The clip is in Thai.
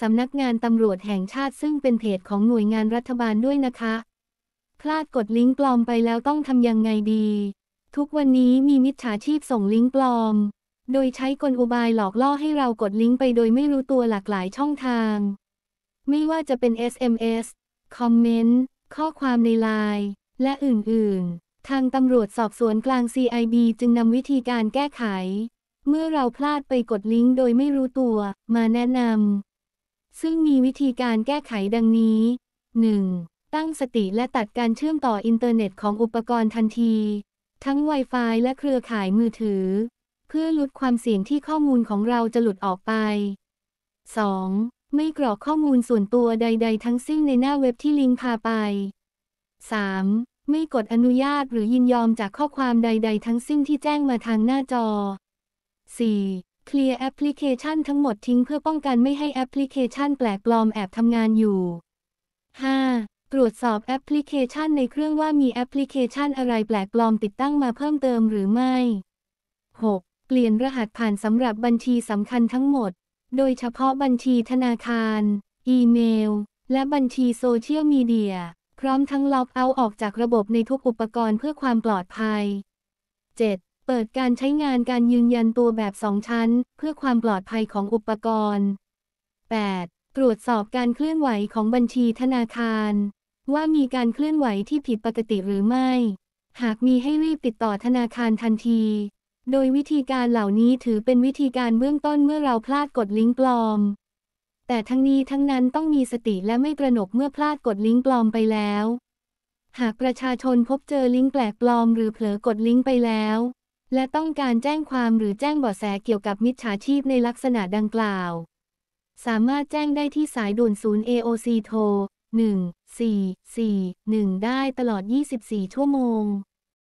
สำนักงานตำรวจแห่งชาติซึ่งเป็นเพจของหน่วยงานรัฐบาลด้วยนะคะ พลาดกดลิงก์ปลอมไปแล้วต้องทำยังไงดี ทุกวันนี้มีมิจฉาชีพส่งลิงก์ปลอม โดยใช้กลอุบายหลอกล่อให้เรากดลิงก์ไปโดยไม่รู้ตัวหลากหลายช่องทาง ไม่ว่าจะเป็น SMS คอมเมนต์ ข้อความในไลน์และอื่นๆ ทางตำรวจสอบสวนกลาง CIB จึงนำวิธีการแก้ไข เมื่อเราพลาดไปกดลิงก์ โดยไม่รู้ตัว มาแนะนำซึ่งมีวิธีการแก้ไขดังนี้ 1. ตั้งสติและตัดการเชื่อมต่ออินเทอร์เน็ตของอุปกรณ์ทันที ทั้ง Wi-Fi และเครือข่ายมือถือ เพื่อลดความเสี่ยงที่ข้อมูลของเราจะหลุดออกไป 2. ไม่กรอกข้อมูลส่วนตัวใดๆทั้งสิ้นในหน้าเว็บที่ลิงก์พาไป 3. ไม่กดอนุญาตหรือยินยอมจากข้อความใดๆทั้งสิ้นที่แจ้งมาทางหน้าจอ 4. เคลียร์แอปพลิเคชันทั้งหมดทิ้งเพื่อป้องกันไม่ให้แอปพลิเคชันแปลกปลอมแอบทำงานอยู่ 5. ตรวจสอบแอปพลิเคชันในเครื่องว่ามีแอปพลิเคชันอะไรแปลกปลอมติดตั้งมาเพิ่มเติมหรือไม่ 6. เปลี่ยนรหัสผ่านสำหรับบัญชีสำคัญทั้งหมด โดยเฉพาะบัญชีธนาคาร อีเมล และบัญชีโซเชียลมีเดีย พร้อมทั้งล็อกเอาออกจากระบบในทุกอุปกรณ์เพื่อความปลอดภัย 7. เปิดการใช้งานการยืนยันตัวแบบ 2 ชั้น เพื่อความปลอดภัยของอุปกรณ์ 8. ตรวจสอบการเคลื่อนไหวของบัญชีธนาคาร ว่ามีการเคลื่อนไหวที่ผิดปกติหรือไม่ หากมีให้รีบติดต่อธนาคารทันที โดยวิธีการเหล่านี้ถือเป็นวิธีการเบื้องต้นเมื่อเราพลาดกดลิงก์ปลอม แต่ทั้งนี้ทั้งนั้นต้องมีสติและไม่กระหนกเมื่อพลาดกดลิงก์ปลอมไปแล้ว หากประชาชนพบเจอลิงก์แปลกปลอมหรือเผลอกดลิงก์ไปแล้วและต้องการแจ้งความหรือแจ้งเบาะแสเกี่ยวกับมิจฉาชีพในลักษณะดังกล่าว สามารถแจ้งได้ที่สายด่วนศูนย์ AOC โทร1441 ได้ตลอด 24 ชั่วโมง